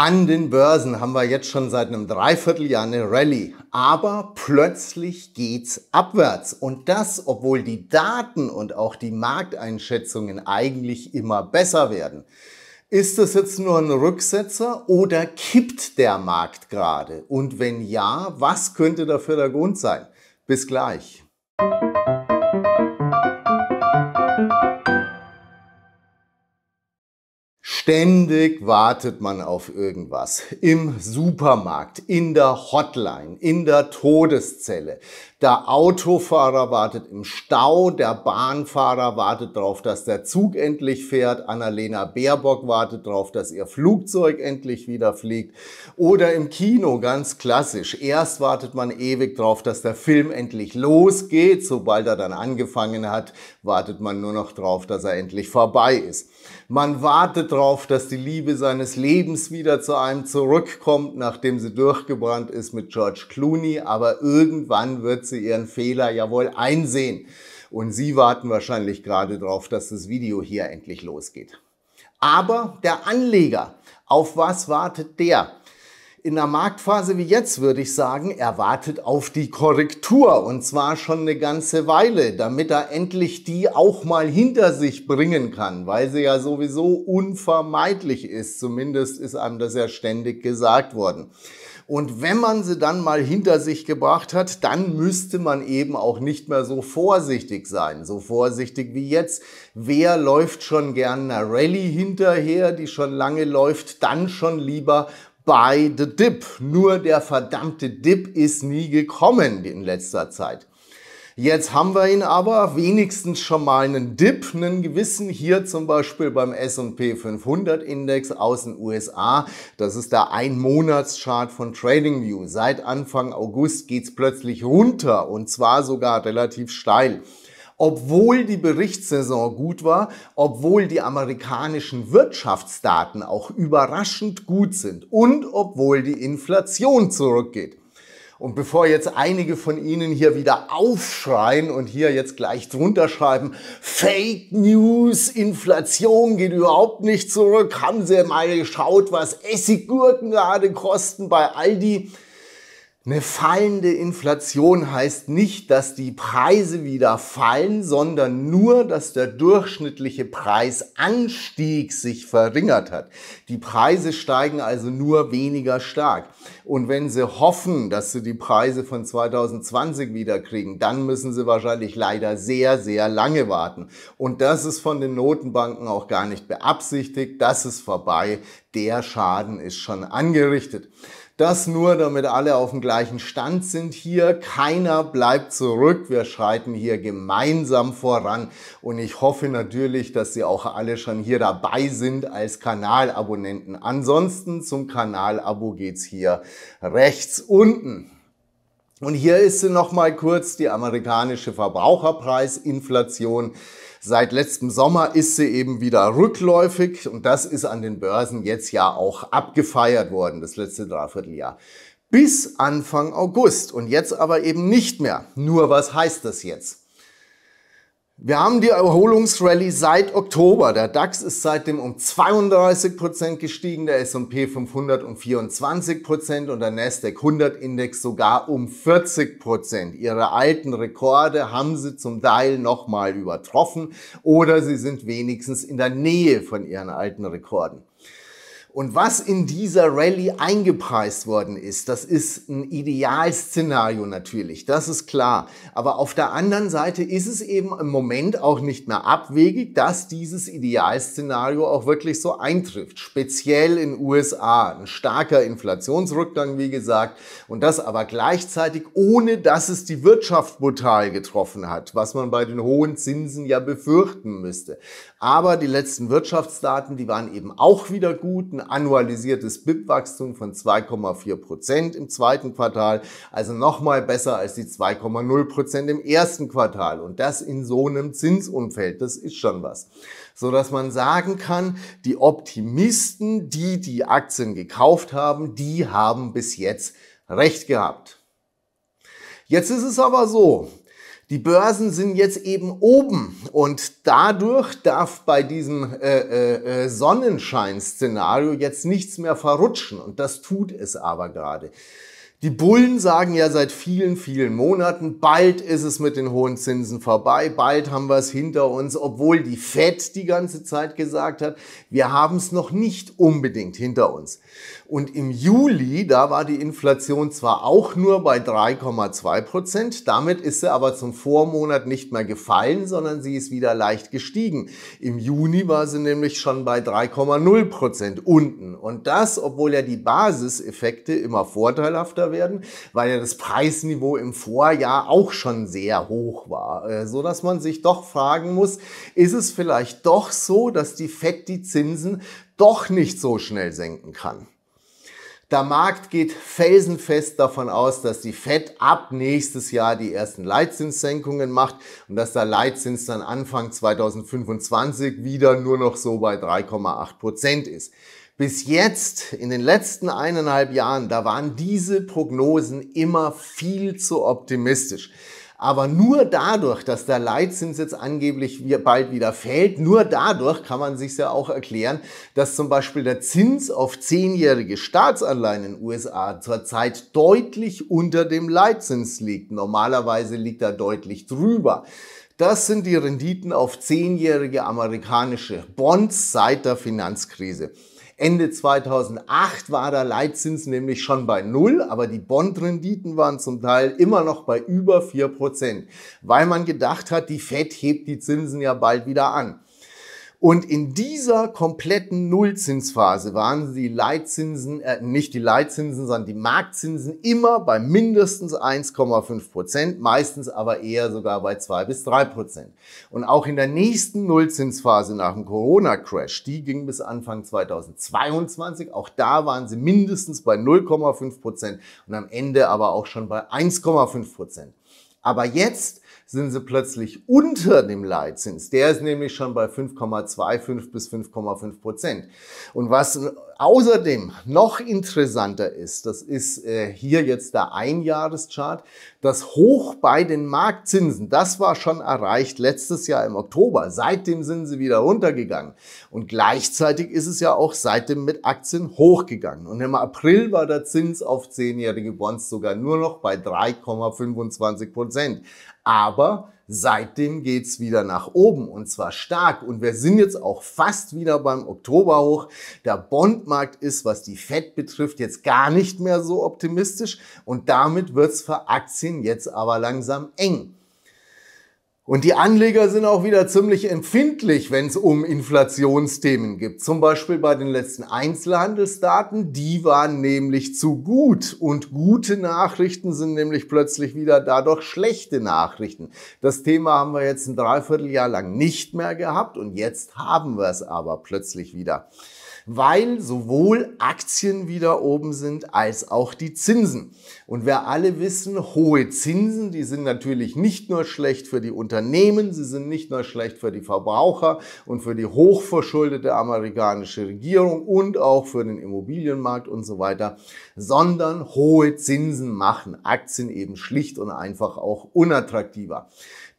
An den Börsen haben wir jetzt schon seit einem Dreivierteljahr eine Rallye, aber plötzlich geht's abwärts und das, obwohl die Daten und auch die Markteinschätzungen eigentlich immer besser werden. Ist das jetzt nur ein Rücksetzer oder kippt der Markt gerade? Und wenn ja, was könnte dafür der Grund sein? Bis gleich. Ständig wartet man auf irgendwas. Im Supermarkt, in der Hotline, in der Todeszelle. Der Autofahrer wartet im Stau, der Bahnfahrer wartet darauf, dass der Zug endlich fährt, Annalena Baerbock wartet darauf, dass ihr Flugzeug endlich wieder fliegt. Oder im Kino ganz klassisch. Erst wartet man ewig darauf, dass der Film endlich losgeht. Sobald er dann angefangen hat, wartet man nur noch darauf, dass er endlich vorbei ist. Man wartet darauf, darauf, dass die Liebe seines Lebens wieder zu einem zurückkommt, nachdem sie durchgebrannt ist mit George Clooney, aber irgendwann wird sie ihren Fehler ja wohl einsehen. Und Sie warten wahrscheinlich gerade darauf, dass das Video hier endlich losgeht. Aber der Anleger, auf was wartet der? In einer Marktphase wie jetzt würde ich sagen, er wartet auf die Korrektur und zwar schon eine ganze Weile, damit er endlich die auch mal hinter sich bringen kann, weil sie ja sowieso unvermeidlich ist. Zumindest ist einem das ja ständig gesagt worden. Und wenn man sie dann mal hinter sich gebracht hat, dann müsste man eben auch nicht mehr so vorsichtig sein, so vorsichtig wie jetzt. Wer läuft schon gern einer Rallye hinterher, die schon lange läuft, dann schon lieber by the dip. Nur der verdammte Dip ist nie gekommen in letzter Zeit. Jetzt haben wir ihn aber wenigstens schon mal einen Dip, einen gewissen hier zum Beispiel beim S&P 500 Index aus den USA. Das ist der Einmonatschart von TradingView. Seit Anfang August geht's plötzlich runter und zwar sogar relativ steil obwohl die Berichtssaison gut war, obwohl die amerikanischen Wirtschaftsdaten auch überraschend gut sind und obwohl die Inflation zurückgeht. Und bevor jetzt einige von Ihnen hier wieder aufschreien und hier jetzt gleich drunter schreiben, Fake News, Inflation geht überhaupt nicht zurück, haben Sie mal geschaut, was Essiggurken gerade kosten bei Aldi? Eine fallende Inflation heißt nicht, dass die Preise wieder fallen, sondern nur, dass der durchschnittliche Preisanstieg sich verringert hat. Die Preise steigen also nur weniger stark. Und wenn Sie hoffen, dass Sie die Preise von 2020 wieder kriegen, dann müssen Sie wahrscheinlich leider sehr, sehr lange warten. Und das ist von den Notenbanken auch gar nicht beabsichtigt. Das ist vorbei. Der Schaden ist schon angerichtet. Das nur, damit alle auf dem gleichen Stand sind hier. Keiner bleibt zurück. Wir schreiten hier gemeinsam voran. Und ich hoffe natürlich, dass Sie auch alle schon hier dabei sind als Kanalabonnenten. Ansonsten zum Kanalabo geht's hier rechts unten. Und hier ist sie nochmal kurz die amerikanische Verbraucherpreisinflation. Seit letztem Sommer ist sie eben wieder rückläufig und das ist an den Börsen jetzt ja auch abgefeiert worden, das letzte Dreivierteljahr. Bis Anfang August und jetzt aber eben nicht mehr. Nur was heißt das jetzt? Wir haben die Erholungsrallye seit Oktober. Der DAX ist seitdem um 32% Prozent gestiegen, der S&P 500 um 24% Prozent und der Nasdaq 100 Index sogar um 40%. Prozent. Ihre alten Rekorde haben sie zum Teil nochmal übertroffen oder sie sind wenigstens in der Nähe von ihren alten Rekorden. Und was in dieser Rallye eingepreist worden ist, das ist ein Idealszenario natürlich, das ist klar. Aber auf der anderen Seite ist es eben im Moment auch nicht mehr abwegig, dass dieses Idealszenario auch wirklich so eintrifft. Speziell in USA, ein starker Inflationsrückgang, wie gesagt, und das aber gleichzeitig ohne, dass es die Wirtschaft brutal getroffen hat, was man bei den hohen Zinsen ja befürchten müsste. Aber die letzten Wirtschaftsdaten, die waren eben auch wieder gut. Ein annualisiertes BIP-Wachstum von 2,4 Prozent im zweiten Quartal. Also nochmal besser als die 2,0 Prozent im ersten Quartal. Und das in so einem Zinsumfeld. Das ist schon was. So dass man sagen kann, die Optimisten, die die Aktien gekauft haben, die haben bis jetzt recht gehabt. Jetzt ist es aber so, die Börsen sind jetzt eben oben und dadurch darf bei diesem äh, äh, äh Sonnenschein-Szenario jetzt nichts mehr verrutschen und das tut es aber gerade. Die Bullen sagen ja seit vielen, vielen Monaten, bald ist es mit den hohen Zinsen vorbei, bald haben wir es hinter uns, obwohl die Fed die ganze Zeit gesagt hat, wir haben es noch nicht unbedingt hinter uns. Und im Juli, da war die Inflation zwar auch nur bei 3,2 Prozent, damit ist sie aber zum Vormonat nicht mehr gefallen, sondern sie ist wieder leicht gestiegen. Im Juni war sie nämlich schon bei 3,0 Prozent unten. Und das, obwohl ja die Basiseffekte immer vorteilhafter teurer werden, weil ja das Preisniveau im Vorjahr auch schon sehr hoch war, äh, so dass man sich doch fragen muss, ist es vielleicht doch so, dass die Fed die Zinsen doch nicht so schnell senken kann. Der Markt geht felsenfest davon aus, dass die Fed ab nächstes Jahr die ersten Leitzinssenkungen macht und dass der Leitzins dann Anfang 2025 wieder nur noch so bei 3,8 Prozent ist. Bis jetzt, in den letzten eineinhalb Jahren, da waren diese Prognosen immer viel zu optimistisch. Aber nur dadurch, dass der Leitzins jetzt angeblich bald wieder fällt, nur dadurch kann man sich ja auch erklären, dass zum Beispiel der Zins auf zehnjährige Staatsanleihen in den USA zurzeit deutlich unter dem Leitzins liegt. Normalerweise liegt er deutlich drüber. Das sind die Renditen auf zehnjährige amerikanische Bonds seit der Finanzkrise. Ende 2008 war der Leitzins nämlich schon bei Null, aber die Bondrenditen waren zum Teil immer noch bei über 4%, weil man gedacht hat, die FED hebt die Zinsen ja bald wieder an. Und in dieser kompletten Nullzinsphase waren die Leitzinsen, äh, nicht die Leitzinsen, sondern die Marktzinsen immer bei mindestens 1,5 Prozent, meistens aber eher sogar bei 2 bis 3 Prozent. Und auch in der nächsten Nullzinsphase nach dem Corona-Crash, die ging bis Anfang 2022, auch da waren sie mindestens bei 0,5 Prozent und am Ende aber auch schon bei 1,5 Prozent. Aber jetzt sind sie plötzlich unter dem Leitzins. Der ist nämlich schon bei 5,25 bis 5,5 Prozent. Und was außerdem noch interessanter ist, das ist äh, hier jetzt der Einjahreschart, das Hoch bei den Marktzinsen, das war schon erreicht letztes Jahr im Oktober. Seitdem sind sie wieder runtergegangen. Und gleichzeitig ist es ja auch seitdem mit Aktien hochgegangen. Und im April war der Zins auf zehnjährige Bonds sogar nur noch bei 3,25 Prozent. Aber Seitdem geht's wieder nach oben und zwar stark. Und wir sind jetzt auch fast wieder beim Oktoberhoch. Der Bondmarkt ist, was die FED betrifft, jetzt gar nicht mehr so optimistisch. Und damit wird's für Aktien jetzt aber langsam eng. Und die Anleger sind auch wieder ziemlich empfindlich, wenn es um Inflationsthemen gibt. Zum Beispiel bei den letzten Einzelhandelsdaten, die waren nämlich zu gut. Und gute Nachrichten sind nämlich plötzlich wieder dadurch schlechte Nachrichten. Das Thema haben wir jetzt ein Dreivierteljahr lang nicht mehr gehabt und jetzt haben wir es aber plötzlich wieder weil sowohl Aktien wieder oben sind als auch die Zinsen. Und wir alle wissen, hohe Zinsen, die sind natürlich nicht nur schlecht für die Unternehmen, sie sind nicht nur schlecht für die Verbraucher und für die hochverschuldete amerikanische Regierung und auch für den Immobilienmarkt und so weiter, sondern hohe Zinsen machen Aktien eben schlicht und einfach auch unattraktiver.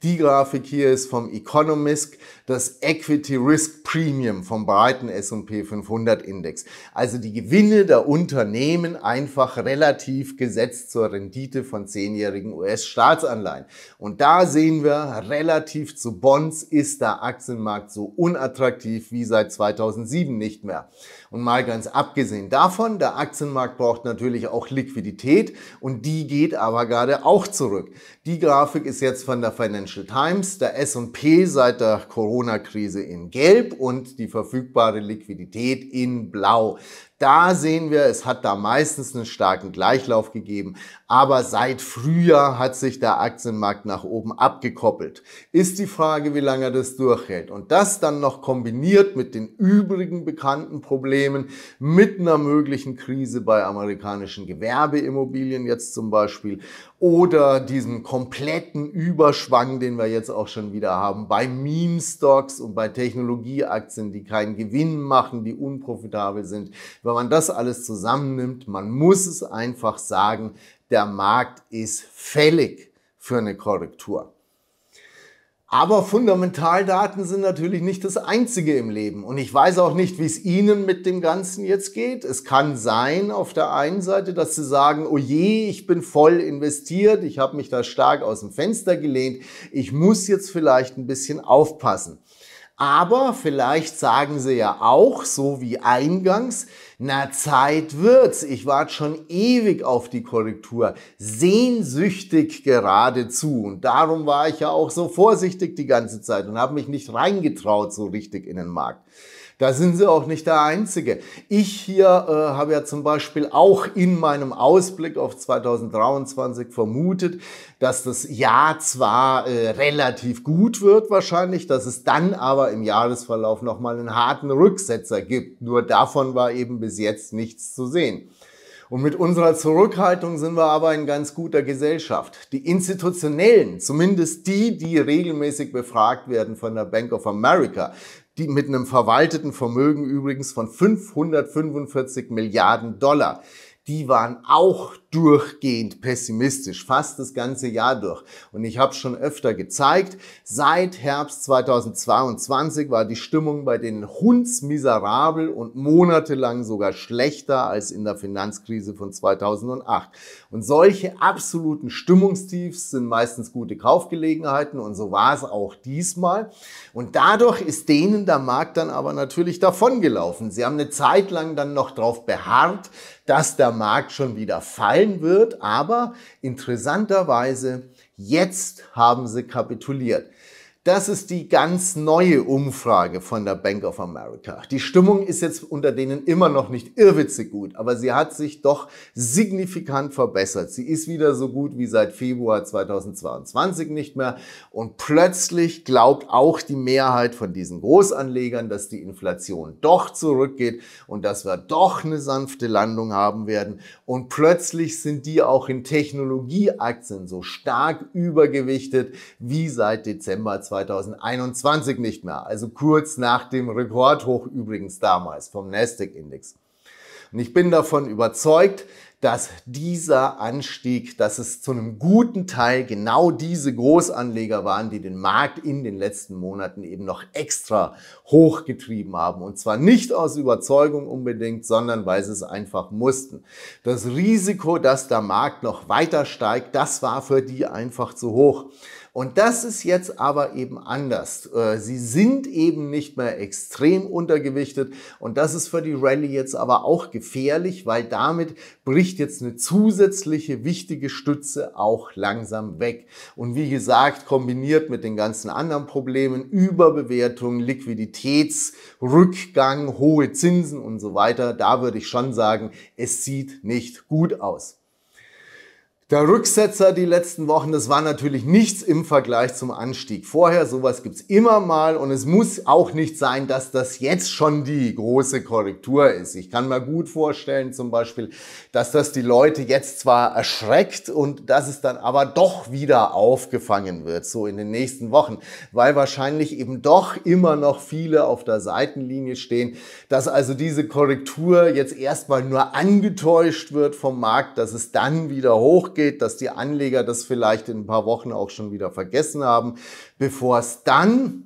Die Grafik hier ist vom Economist das Equity Risk Premium vom breiten S&P 500 Index. Also die Gewinne der Unternehmen einfach relativ gesetzt zur Rendite von zehnjährigen US-Staatsanleihen. Und da sehen wir, relativ zu Bonds ist der Aktienmarkt so unattraktiv wie seit 2007 nicht mehr. Und mal ganz abgesehen davon, der Aktienmarkt braucht natürlich auch Liquidität und die geht aber gerade auch zurück. Die Grafik ist jetzt von der Financial Times. Der S&P seit der Corona Corona-Krise in Gelb und die verfügbare Liquidität in Blau. Da sehen wir, es hat da meistens einen starken Gleichlauf gegeben, aber seit Frühjahr hat sich der Aktienmarkt nach oben abgekoppelt. Ist die Frage, wie lange das durchhält. Und das dann noch kombiniert mit den übrigen bekannten Problemen, mit einer möglichen Krise bei amerikanischen Gewerbeimmobilien jetzt zum Beispiel oder diesen kompletten Überschwang, den wir jetzt auch schon wieder haben, bei Meme-Stocks und bei Technologieaktien, die keinen Gewinn machen, die unprofitabel sind. Wenn man das alles zusammennimmt, man muss es einfach sagen, der Markt ist fällig für eine Korrektur. Aber Fundamentaldaten sind natürlich nicht das Einzige im Leben. Und ich weiß auch nicht, wie es Ihnen mit dem Ganzen jetzt geht. Es kann sein, auf der einen Seite, dass Sie sagen, oh je, ich bin voll investiert, ich habe mich da stark aus dem Fenster gelehnt, ich muss jetzt vielleicht ein bisschen aufpassen. Aber vielleicht sagen sie ja auch, so wie eingangs, na Zeit wird's. Ich warte schon ewig auf die Korrektur. Sehnsüchtig geradezu. Und darum war ich ja auch so vorsichtig die ganze Zeit und habe mich nicht reingetraut so richtig in den Markt. Da sind Sie auch nicht der Einzige. Ich hier äh, habe ja zum Beispiel auch in meinem Ausblick auf 2023 vermutet, dass das Jahr zwar äh, relativ gut wird wahrscheinlich, dass es dann aber im Jahresverlauf nochmal einen harten Rücksetzer gibt. Nur davon war eben bis jetzt nichts zu sehen. Und mit unserer Zurückhaltung sind wir aber in ganz guter Gesellschaft. Die Institutionellen, zumindest die, die regelmäßig befragt werden von der Bank of America, die mit einem verwalteten Vermögen übrigens von 545 Milliarden Dollar die waren auch durchgehend pessimistisch, fast das ganze Jahr durch. Und ich habe schon öfter gezeigt, seit Herbst 2022 war die Stimmung bei den Hunds miserabel und monatelang sogar schlechter als in der Finanzkrise von 2008. Und solche absoluten Stimmungstiefs sind meistens gute Kaufgelegenheiten und so war es auch diesmal. Und dadurch ist denen der Markt dann aber natürlich davongelaufen. Sie haben eine Zeit lang dann noch drauf beharrt, dass der Markt schon wieder fallen wird, aber interessanterweise, jetzt haben sie kapituliert. Das ist die ganz neue Umfrage von der Bank of America. Die Stimmung ist jetzt unter denen immer noch nicht irrwitzig gut, aber sie hat sich doch signifikant verbessert. Sie ist wieder so gut wie seit Februar 2022 nicht mehr und plötzlich glaubt auch die Mehrheit von diesen Großanlegern, dass die Inflation doch zurückgeht und dass wir doch eine sanfte Landung haben werden und plötzlich sind die auch in Technologieaktien so stark übergewichtet wie seit Dezember 2022. 2021 nicht mehr. Also kurz nach dem Rekordhoch übrigens damals vom Nasdaq-Index. Und ich bin davon überzeugt, dass dieser Anstieg, dass es zu einem guten Teil genau diese Großanleger waren, die den Markt in den letzten Monaten eben noch extra hochgetrieben haben. Und zwar nicht aus Überzeugung unbedingt, sondern weil sie es einfach mussten. Das Risiko, dass der Markt noch weiter steigt, das war für die einfach zu hoch. Und das ist jetzt aber eben anders. Äh, sie sind eben nicht mehr extrem untergewichtet und das ist für die Rallye jetzt aber auch gefährlich, weil damit bricht jetzt eine zusätzliche wichtige Stütze auch langsam weg. Und wie gesagt, kombiniert mit den ganzen anderen Problemen, Überbewertung, Liquiditätsrückgang, hohe Zinsen und so weiter, da würde ich schon sagen, es sieht nicht gut aus. Der Rücksetzer die letzten Wochen, das war natürlich nichts im Vergleich zum Anstieg. Vorher sowas gibt's immer mal und es muss auch nicht sein, dass das jetzt schon die große Korrektur ist. Ich kann mir gut vorstellen zum Beispiel, dass das die Leute jetzt zwar erschreckt und dass es dann aber doch wieder aufgefangen wird, so in den nächsten Wochen, weil wahrscheinlich eben doch immer noch viele auf der Seitenlinie stehen, dass also diese Korrektur jetzt erstmal nur angetäuscht wird vom Markt, dass es dann wieder hochgeht geht, dass die Anleger das vielleicht in ein paar Wochen auch schon wieder vergessen haben, bevor es dann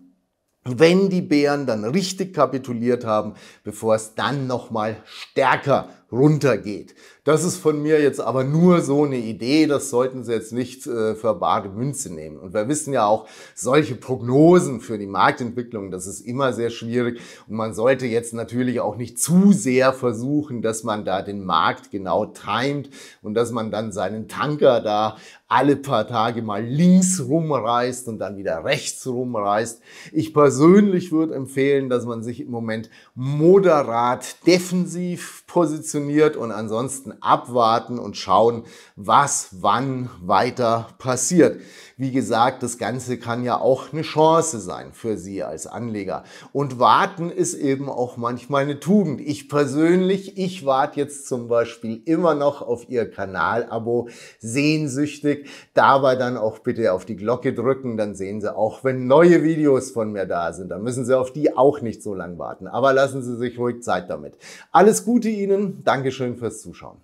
wenn die Bären dann richtig kapituliert haben, bevor es dann nochmal stärker runtergeht. Das ist von mir jetzt aber nur so eine Idee, das sollten Sie jetzt nicht äh, für bare Münze nehmen. Und wir wissen ja auch, solche Prognosen für die Marktentwicklung, das ist immer sehr schwierig und man sollte jetzt natürlich auch nicht zu sehr versuchen, dass man da den Markt genau timet und dass man dann seinen Tanker da alle paar Tage mal links rumreißt und dann wieder rechts rumreißt. Ich persönlich würde empfehlen, dass man sich im Moment moderat defensiv positioniert funktioniert und ansonsten abwarten und schauen, was wann weiter passiert. Wie gesagt, das Ganze kann ja auch eine Chance sein für Sie als Anleger. Und warten ist eben auch manchmal eine Tugend. Ich persönlich, ich warte jetzt zum Beispiel immer noch auf Ihr Kanalabo sehnsüchtig. Dabei dann auch bitte auf die Glocke drücken, dann sehen Sie auch, wenn neue Videos von mir da sind. Dann müssen Sie auf die auch nicht so lange warten. Aber lassen Sie sich ruhig Zeit damit. Alles Gute Ihnen. Danke Dankeschön fürs Zuschauen.